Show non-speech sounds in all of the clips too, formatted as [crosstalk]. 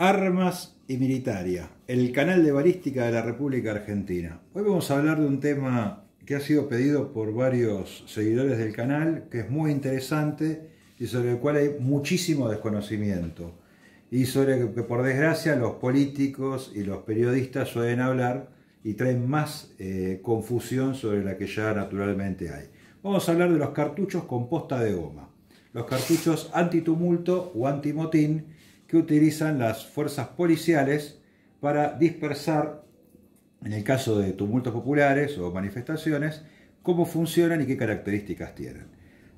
Armas y Militaria, el canal de balística de la República Argentina. Hoy vamos a hablar de un tema que ha sido pedido por varios seguidores del canal, que es muy interesante y sobre el cual hay muchísimo desconocimiento. Y sobre el que por desgracia los políticos y los periodistas suelen hablar y traen más eh, confusión sobre la que ya naturalmente hay. Vamos a hablar de los cartuchos con posta de goma, los cartuchos antitumulto o antimotín, que utilizan las fuerzas policiales para dispersar, en el caso de tumultos populares o manifestaciones, cómo funcionan y qué características tienen.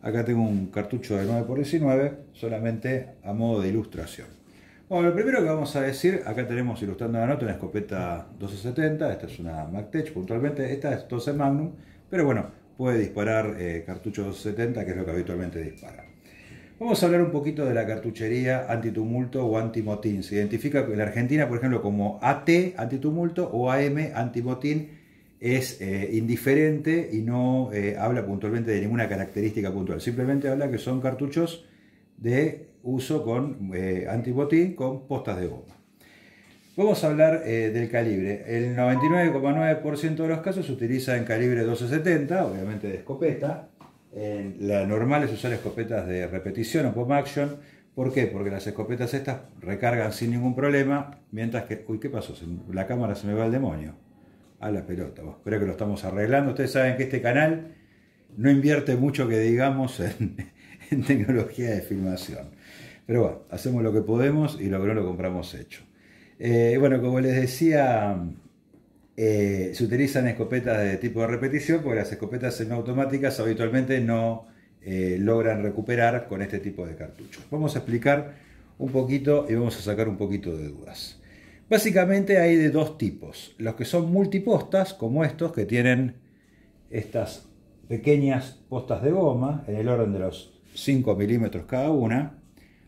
Acá tengo un cartucho de 9x19, solamente a modo de ilustración. Bueno, lo primero que vamos a decir, acá tenemos ilustrando la nota una escopeta 1270, esta es una MacTech puntualmente, esta es 12 Magnum, pero bueno, puede disparar cartuchos eh, cartucho 1270, que es lo que habitualmente dispara. Vamos a hablar un poquito de la cartuchería antitumulto o antimotín. Se identifica en la Argentina, por ejemplo, como AT antitumulto o AM antimotín. Es eh, indiferente y no eh, habla puntualmente de ninguna característica puntual. Simplemente habla que son cartuchos de uso con eh, con postas de bomba. Vamos a hablar eh, del calibre. El 99,9% de los casos se utiliza en calibre 1270, obviamente de escopeta la normal es usar escopetas de repetición o pop action. ¿Por qué? Porque las escopetas estas recargan sin ningún problema, mientras que... Uy, ¿qué pasó? La cámara se me va al demonio. A la pelota. creo que lo estamos arreglando. Ustedes saben que este canal no invierte mucho que digamos [laughs] en, tecnología de filmación. Pero bueno, hacemos lo que podemos y lo que no lo compramos hecho. Eh, bueno, como les decía, eh, se utilizan escopetas de tipo de repetición porque las escopetas semiautomáticas habitualmente no eh, logran recuperar con este tipo de cartuchos. Vamos a explicar un poquito y vamos a sacar un poquito de dudas. Básicamente hay de dos tipos, los que son multipostas como estos que tienen estas pequeñas postas de goma en el orden de los 5 milímetros cada una.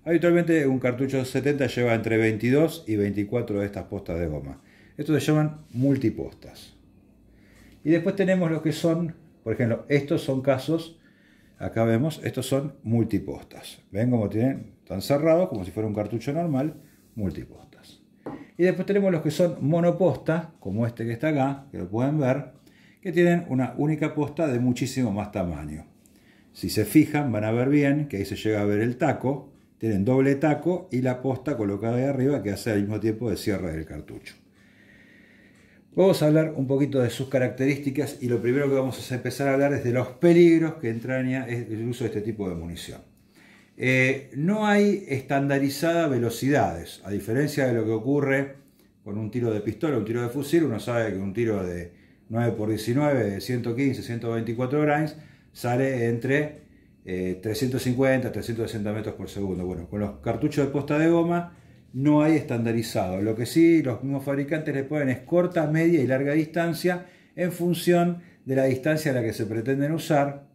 Habitualmente un cartucho 70 lleva entre 22 y 24 de estas postas de goma. Estos se llaman multipostas. Y después tenemos los que son, por ejemplo, estos son casos, acá vemos, estos son multipostas. ¿Ven cómo tienen? Están cerrados como si fuera un cartucho normal, multipostas. Y después tenemos los que son monopostas, como este que está acá, que lo pueden ver, que tienen una única posta de muchísimo más tamaño. Si se fijan, van a ver bien que ahí se llega a ver el taco, tienen doble taco y la posta colocada ahí arriba que hace al mismo tiempo de cierre del cartucho. Vamos a hablar un poquito de sus características y lo primero que vamos a empezar a hablar es de los peligros que entraña el uso de este tipo de munición. Eh, no hay estandarizada velocidades, a diferencia de lo que ocurre con un tiro de pistola, un tiro de fusil, uno sabe que un tiro de 9x19, de 115, 124 grains, sale entre eh, 350, 360 metros por segundo. Bueno, con los cartuchos de posta de goma no hay estandarizado. Lo que sí los mismos fabricantes le ponen es corta, media y larga distancia en función de la distancia a la que se pretenden usar,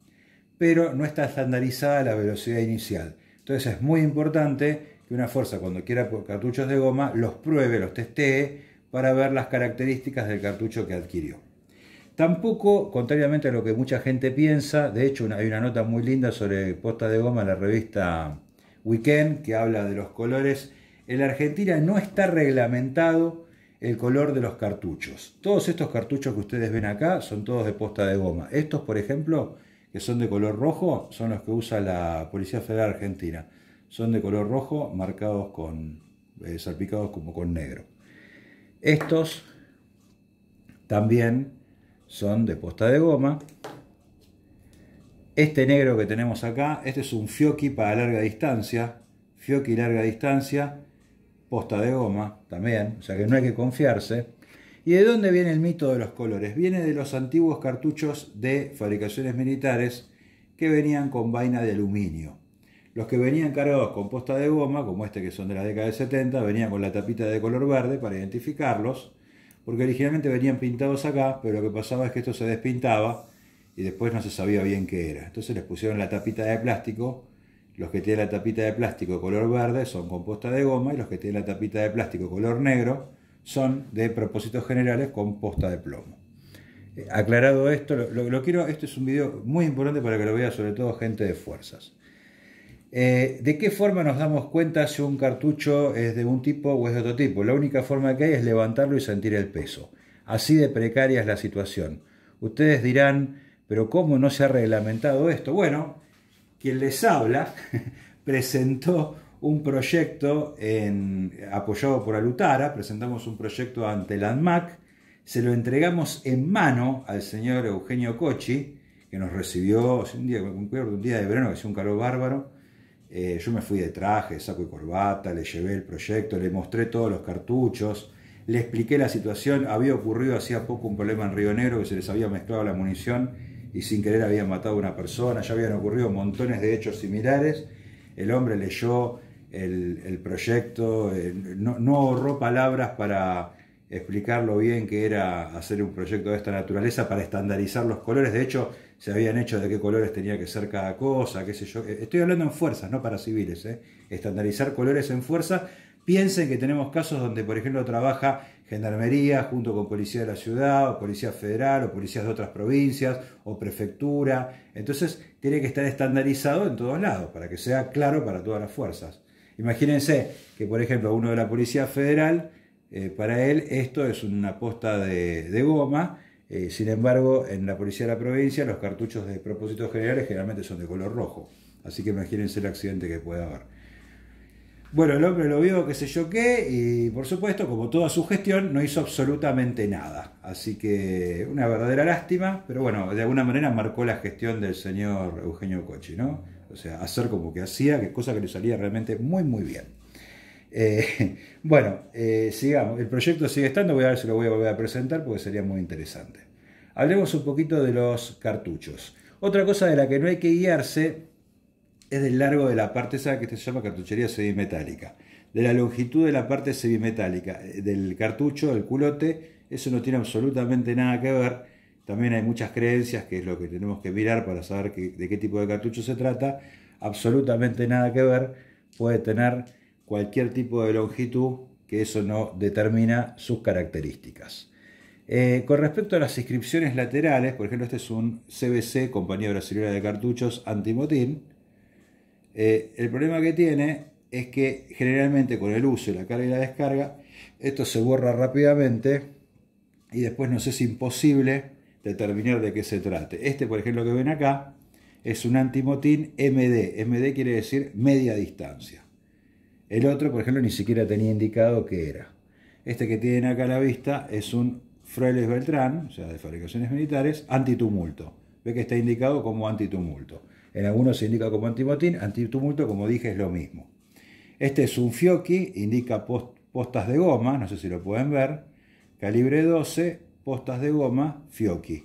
pero no está estandarizada la velocidad inicial. Entonces es muy importante que una fuerza cuando quiera cartuchos de goma los pruebe, los testee para ver las características del cartucho que adquirió. Tampoco, contrariamente a lo que mucha gente piensa, de hecho hay una nota muy linda sobre posta de goma en la revista Weekend que habla de los colores en la Argentina no está reglamentado el color de los cartuchos. Todos estos cartuchos que ustedes ven acá son todos de posta de goma. Estos, por ejemplo, que son de color rojo, son los que usa la Policía Federal Argentina. Son de color rojo marcados con, eh, salpicados como con negro. Estos también son de posta de goma. Este negro que tenemos acá, este es un Fiocchi para larga distancia. Fiocchi larga distancia posta de goma también, o sea que no hay que confiarse. ¿Y de dónde viene el mito de los colores? Viene de los antiguos cartuchos de fabricaciones militares que venían con vaina de aluminio. Los que venían cargados con posta de goma, como este que son de la década de 70, venían con la tapita de color verde para identificarlos, porque originalmente venían pintados acá, pero lo que pasaba es que esto se despintaba y después no se sabía bien qué era. Entonces les pusieron la tapita de plástico los que tienen la tapita de plástico color verde son composta de goma y los que tienen la tapita de plástico color negro son de propósitos generales composta de plomo. Eh, aclarado esto, lo, quiero, este es un video muy importante para que lo vea sobre todo gente de fuerzas. Eh, ¿De qué forma nos damos cuenta si un cartucho es de un tipo o es de otro tipo? La única forma que hay es levantarlo y sentir el peso. Así de precaria es la situación. Ustedes dirán, pero ¿cómo no se ha reglamentado esto? Bueno, quien les habla [laughs] presentó un proyecto en, apoyado por Alutara, presentamos un proyecto ante el ANMAC, se lo entregamos en mano al señor Eugenio Cochi, que nos recibió un día, un día de verano que hacía un calor bárbaro. Eh, yo me fui de traje, saco y corbata, le llevé el proyecto, le mostré todos los cartuchos, le expliqué la situación. Había ocurrido hacía poco un problema en Río Negro que se les había mezclado la munición y sin querer habían matado a una persona, ya habían ocurrido montones de hechos similares. El hombre leyó el, proyecto, eh, no, ahorró palabras para explicar lo bien que era hacer un proyecto de esta naturaleza, para estandarizar los colores. De hecho, se habían hecho de qué colores tenía que ser cada cosa, qué sé yo. Eh, estoy hablando en fuerzas, no para civiles. Eh. Estandarizar colores en fuerza Piensen que tenemos casos donde, por ejemplo, trabaja gendarmería junto con policía de la ciudad, o policía federal, o policías de otras provincias, o prefectura. Entonces, tiene que estar estandarizado en todos lados, para que sea claro para todas las fuerzas. Imagínense que, por ejemplo, uno de la policía federal, eh, para él esto es una posta de, goma, eh, sin embargo, en la policía de la provincia los cartuchos de propósitos generales generalmente son de color rojo. Así que imagínense el accidente que puede haber. Bueno, el hombre lo vio, que sé yo qué, y por supuesto, como toda su gestión, no hizo absolutamente nada. Así que una verdadera lástima, pero bueno, de alguna manera marcó la gestión del señor Eugenio Cochi, ¿no? O sea, hacer como que hacía, que cosa que le salía realmente muy, muy bien. Eh, [laughs] bueno, eh, sigamos, el proyecto sigue estando, voy a ver si lo voy a volver a presentar porque sería muy interesante. Hablemos un poquito de los cartuchos. Otra cosa de la que no hay que guiarse es del largo de la parte esa que se llama cartuchería semimetálica. De la longitud de la parte semimetálica eh, del cartucho, del culote, eso no tiene absolutamente nada que ver. También hay muchas creencias, que es lo que tenemos que mirar para saber de qué tipo de cartucho se trata. Absolutamente nada que ver. Puede tener cualquier tipo de longitud, que eso no determina sus características. Eh, con respecto a las inscripciones laterales, por ejemplo, este es un CBC, Compañía Brasilera de Cartuchos Antimotín eh, el problema que tiene es que generalmente con el uso, la carga y la descarga, esto se borra rápidamente y después nos es imposible determinar de qué se trate. Este, por ejemplo, que ven acá, es un antimotín MD. MD quiere decir media distancia. El otro, por ejemplo, ni siquiera tenía indicado qué era. Este que tienen acá a la vista es un Frailes Beltrán, o sea, de fabricaciones militares, antitumulto. Ve que está indicado como antitumulto. En algunos se indica como antimotín, antitumulto, como dije, es lo mismo. Este es un Fiocchi, indica postas de goma, no sé si lo pueden ver, calibre 12, postas de goma, Fiocchi.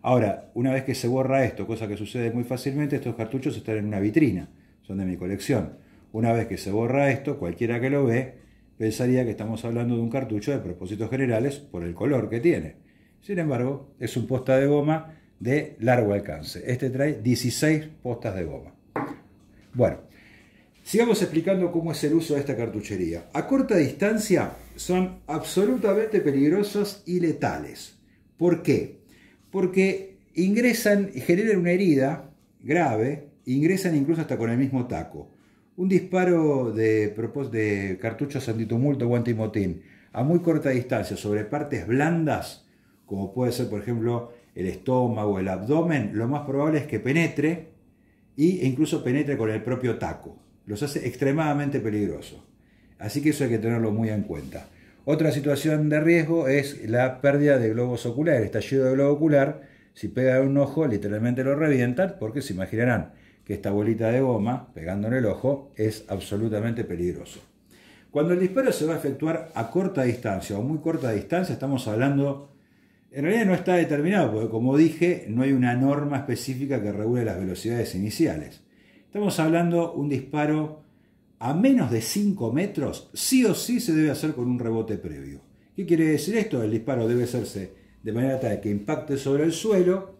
Ahora, una vez que se borra esto, cosa que sucede muy fácilmente, estos cartuchos están en una vitrina, son de mi colección. Una vez que se borra esto, cualquiera que lo ve pensaría que estamos hablando de un cartucho de propósitos generales por el color que tiene. Sin embargo, es un posta de goma de largo alcance. Este trae 16 postas de goma. Bueno, sigamos explicando cómo es el uso de esta cartuchería. A corta distancia son absolutamente peligrosos y letales. ¿Por qué? Porque ingresan, y generan una herida grave, ingresan incluso hasta con el mismo taco. Un disparo de, de cartuchos antitumulto o antimotín a muy corta distancia sobre partes blandas, como puede ser por ejemplo el estómago, el abdomen, lo más probable es que penetre e incluso penetre con el propio taco. Los hace extremadamente peligrosos. Así que eso hay que tenerlo muy en cuenta. Otra situación de riesgo es la pérdida de globos oculares, estallido de globo ocular. Si pega en un ojo, literalmente lo revientan, porque se imaginarán que esta bolita de goma pegando en el ojo es absolutamente peligroso. Cuando el disparo se va a efectuar a corta distancia o muy corta distancia, estamos hablando en realidad no está determinado, porque como dije, no hay una norma específica que regule las velocidades iniciales. Estamos hablando un disparo a menos de 5 metros, sí o sí se debe hacer con un rebote previo. ¿Qué quiere decir esto? El disparo debe hacerse de manera tal que impacte sobre el suelo,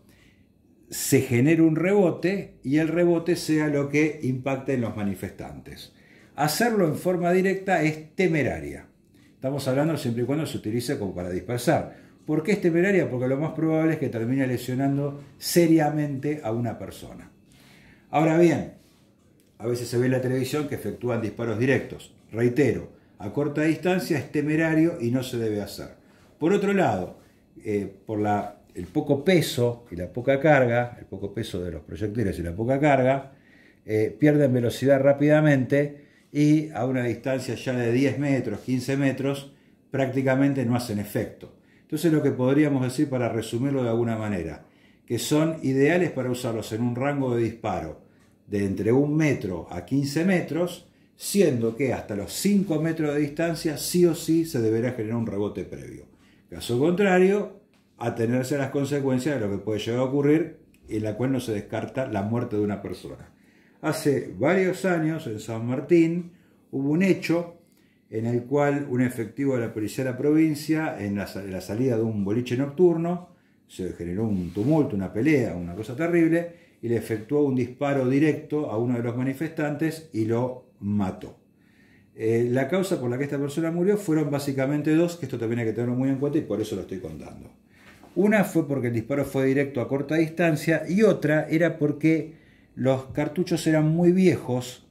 se genere un rebote y el rebote sea lo que impacte en los manifestantes. Hacerlo en forma directa es temeraria. Estamos hablando siempre y cuando se utilice como para dispersar. ¿Por qué es temeraria? Porque lo más probable es que termine lesionando seriamente a una persona. Ahora bien, a veces se ve en la televisión que efectúan disparos directos. Reitero, a corta distancia es temerario y no se debe hacer. Por otro lado, eh, por el poco peso y la poca carga, el poco peso de los proyectiles y la poca carga, eh, pierden velocidad rápidamente y a una distancia ya de 10 metros, 15 metros, prácticamente no hacen efecto. Entonces lo que podríamos decir para resumirlo de alguna manera, que son ideales para usarlos en un rango de disparo de entre un metro a 15 metros, siendo que hasta los 5 metros de distancia sí o sí se deberá generar un rebote previo. Caso contrario, atenerse a las consecuencias de lo que puede llegar a ocurrir, en la cual no se descarta la muerte de una persona. Hace varios años en San Martín hubo un hecho en el cual un efectivo de la policía de la provincia, en la, salida de un boliche nocturno, se generó un tumulto, una pelea, una cosa terrible, y le efectuó un disparo directo a uno de los manifestantes y lo mató. Eh, la causa por la que esta persona murió fueron básicamente dos, que esto también hay que tenerlo muy en cuenta y por eso lo estoy contando. Una fue porque el disparo fue directo a corta distancia y otra era porque los cartuchos eran muy viejos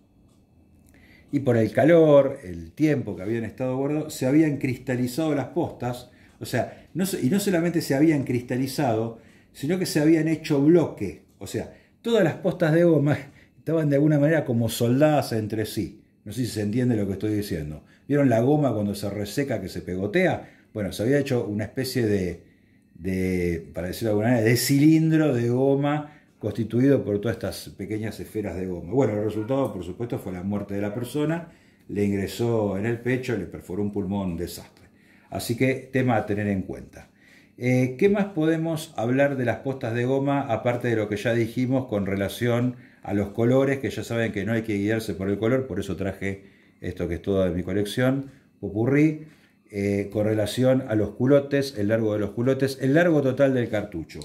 y por el calor, el tiempo que habían estado guardados, se habían cristalizado las postas, o sea, y no solamente se habían cristalizado, sino que se habían hecho bloque, o sea, todas las postas de goma [laughs] estaban de alguna manera como soldadas entre sí. No sé si se entiende lo que estoy diciendo. ¿Vieron la goma cuando se reseca que se pegotea? Bueno, se había hecho una especie de, de para decirlo de alguna manera, de cilindro de goma constituido por todas estas pequeñas esferas de goma. Bueno, el resultado, por supuesto, fue la muerte de la persona, le ingresó en el pecho, le perforó un pulmón, desastre. Así que tema a tener en cuenta. Eh, ¿Qué más podemos hablar de las postas de goma, aparte de lo que ya dijimos con relación a los colores, que ya saben que no hay que guiarse por el color, por eso traje esto que es todo de mi colección, Popurrí, eh, con relación a los culotes, el largo de los culotes, el largo total del cartucho.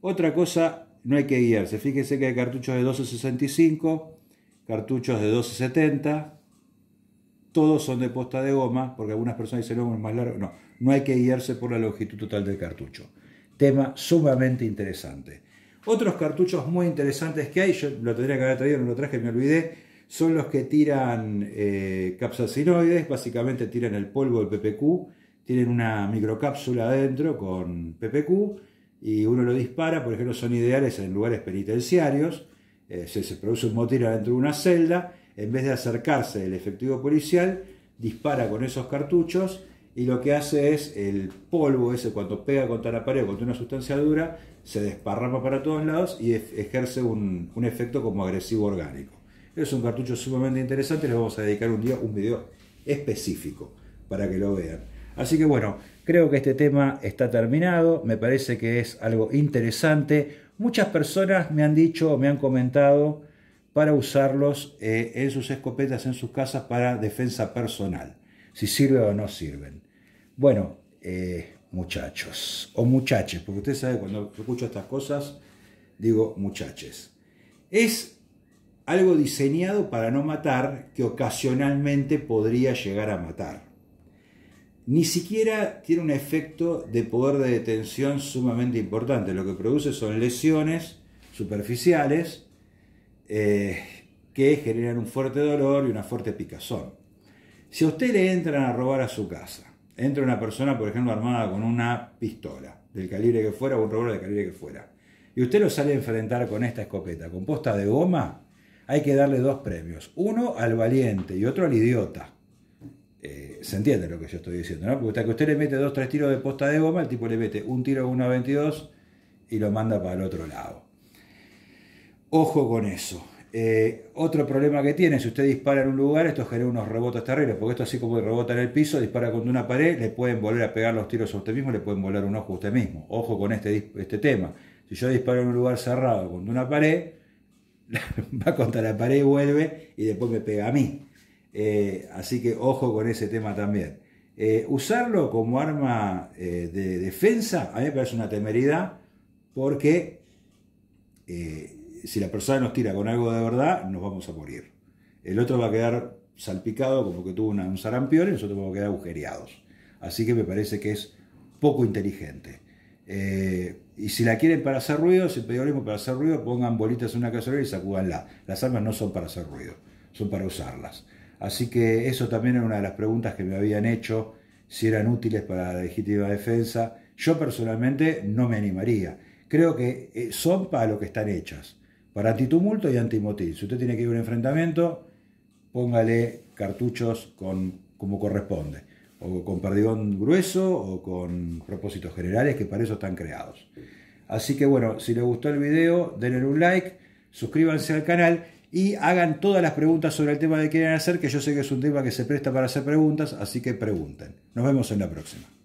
Otra cosa no hay que guiarse. fíjense que hay cartuchos de 12.65, cartuchos de 12.70, todos son de posta de goma, porque algunas personas dicen, no, es más largo. No, no hay que guiarse por la longitud total del cartucho. Tema sumamente interesante. Otros cartuchos muy interesantes que hay, yo lo tendría que haber traído, no lo traje, me olvidé, son los que tiran eh, capsacinoides, básicamente tiran el polvo del PPQ, tienen una microcápsula adentro con PPQ y uno lo dispara, por ejemplo, son ideales en lugares penitenciarios, eh, se, produce un motín dentro de una celda, en vez de acercarse el efectivo policial, dispara con esos cartuchos y lo que hace es el polvo ese cuando pega contra la pared o contra una sustancia dura, se desparrama para todos lados y ejerce un, un efecto como agresivo orgánico. Es un cartucho sumamente interesante, les vamos a dedicar un día un video específico para que lo vean. Así que bueno, Creo que este tema está terminado, me parece que es algo interesante. Muchas personas me han dicho, me han comentado para usarlos eh, en sus escopetas, en sus casas para defensa personal, si sirve o no sirven. Bueno, eh, muchachos, o muchaches, porque usted sabe cuando escucho estas cosas, digo muchaches. Es algo diseñado para no matar que ocasionalmente podría llegar a matar ni siquiera tiene un efecto de poder de detención sumamente importante. Lo que produce son lesiones superficiales eh, que generan un fuerte dolor y una fuerte picazón. Si a usted le entran a robar a su casa, entra una persona, por ejemplo, armada con una pistola, del calibre que fuera, o un robot de calibre que fuera, y usted lo sale a enfrentar con esta escopeta, compuesta de goma, hay que darle dos premios, uno al valiente y otro al idiota se entiende lo que yo estoy diciendo, ¿no? Porque hasta que usted le mete dos, tres tiros de posta de goma, el tipo le mete un tiro a 22 y lo manda para el otro lado. Ojo con eso. Eh, otro problema que tiene, si usted dispara en un lugar, esto genera unos rebotes terribles, porque esto así como rebota en el piso, dispara contra una pared, le pueden volver a pegar los tiros a usted mismo, le pueden volar un ojo a usted mismo. Ojo con este, este tema. Si yo disparo en un lugar cerrado contra una pared, [laughs] va contra la pared y vuelve y después me pega a mí. Eh, así que ojo con ese tema también. Eh, usarlo como arma eh, de defensa a mí me parece una temeridad porque si la persona nos tira con algo de verdad, nos vamos a morir. El otro va a quedar salpicado como que tuvo un sarampión y nosotros vamos a quedar agujereados. Así que me parece que es poco inteligente. y si la quieren para hacer ruido, si pedimos para hacer ruido, pongan bolitas en una cazuela y sacúdanla. Las armas no son para hacer ruido, son para usarlas. Así que eso también era una de las preguntas que me habían hecho, si eran útiles para la legítima defensa. Yo personalmente no me animaría. Creo que eh, son para lo que están hechas, para antitumulto y antimotín. Si usted tiene que ir a un enfrentamiento, póngale cartuchos con, como corresponde, o con perdigón grueso o con propósitos generales, que para eso están creados. Así que bueno, si les gustó el video, denle un like, suscríbanse al canal y hagan todas las preguntas sobre el tema que quieren hacer, que yo sé que es un tema que se presta para hacer preguntas, así que pregunten. Nos vemos en la próxima.